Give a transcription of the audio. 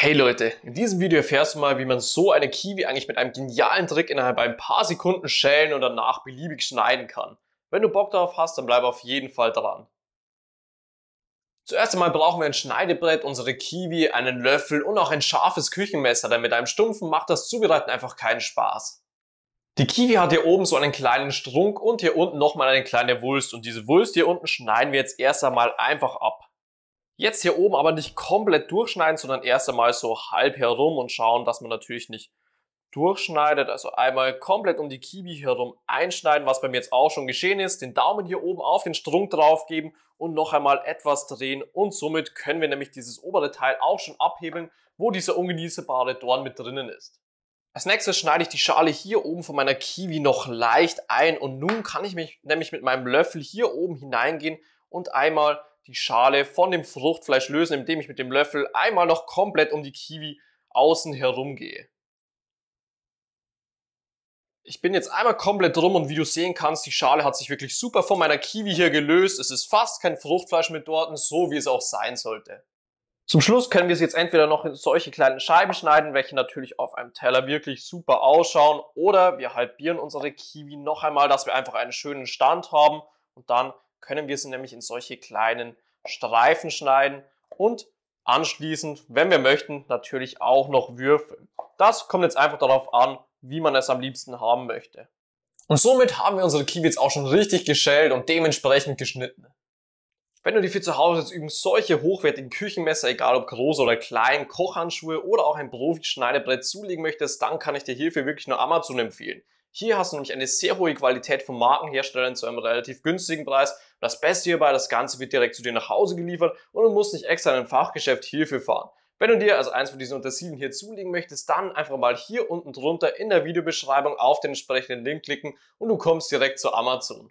Hey Leute, in diesem Video erfährst du mal, wie man so eine Kiwi eigentlich mit einem genialen Trick innerhalb ein paar Sekunden schälen und danach beliebig schneiden kann. Wenn du Bock darauf hast, dann bleib auf jeden Fall dran. Zuerst einmal brauchen wir ein Schneidebrett, unsere Kiwi, einen Löffel und auch ein scharfes Küchenmesser, denn mit einem stumpfen macht das Zubereiten einfach keinen Spaß. Die Kiwi hat hier oben so einen kleinen Strunk und hier unten nochmal eine kleine Wulst und diese Wulst hier unten schneiden wir jetzt erst einmal einfach ab. Jetzt hier oben aber nicht komplett durchschneiden, sondern erst einmal so halb herum und schauen, dass man natürlich nicht durchschneidet. Also einmal komplett um die Kiwi herum einschneiden, was bei mir jetzt auch schon geschehen ist. Den Daumen hier oben auf den Strunk drauf geben und noch einmal etwas drehen. Und somit können wir nämlich dieses obere Teil auch schon abhebeln, wo dieser ungenießbare Dorn mit drinnen ist. Als nächstes schneide ich die Schale hier oben von meiner Kiwi noch leicht ein und nun kann ich mich nämlich mit meinem Löffel hier oben hineingehen und einmal die Schale von dem Fruchtfleisch lösen, indem ich mit dem Löffel einmal noch komplett um die Kiwi außen herum gehe. Ich bin jetzt einmal komplett drum und wie du sehen kannst, die Schale hat sich wirklich super von meiner Kiwi hier gelöst. Es ist fast kein Fruchtfleisch mit dort, so wie es auch sein sollte. Zum Schluss können wir es jetzt entweder noch in solche kleinen Scheiben schneiden, welche natürlich auf einem Teller wirklich super ausschauen, oder wir halbieren unsere Kiwi noch einmal, dass wir einfach einen schönen Stand haben und dann können wir sie nämlich in solche kleinen Streifen schneiden und anschließend, wenn wir möchten, natürlich auch noch würfeln. Das kommt jetzt einfach darauf an, wie man es am liebsten haben möchte. Und somit haben wir unsere Kiwi auch schon richtig geschält und dementsprechend geschnitten. Wenn du dir für zu Hause jetzt übrigens solche hochwertigen Küchenmesser, egal ob groß oder klein, Kochhandschuhe oder auch ein Profi-Schneidebrett zulegen möchtest, dann kann ich dir hierfür wirklich nur Amazon empfehlen. Hier hast du nämlich eine sehr hohe Qualität von Markenherstellern zu einem relativ günstigen Preis. Das Beste hierbei, das Ganze wird direkt zu dir nach Hause geliefert und du musst nicht extra in ein Fachgeschäft hierfür fahren. Wenn du dir also eins von diesen Untersilien hier zulegen möchtest, dann einfach mal hier unten drunter in der Videobeschreibung auf den entsprechenden Link klicken und du kommst direkt zu Amazon.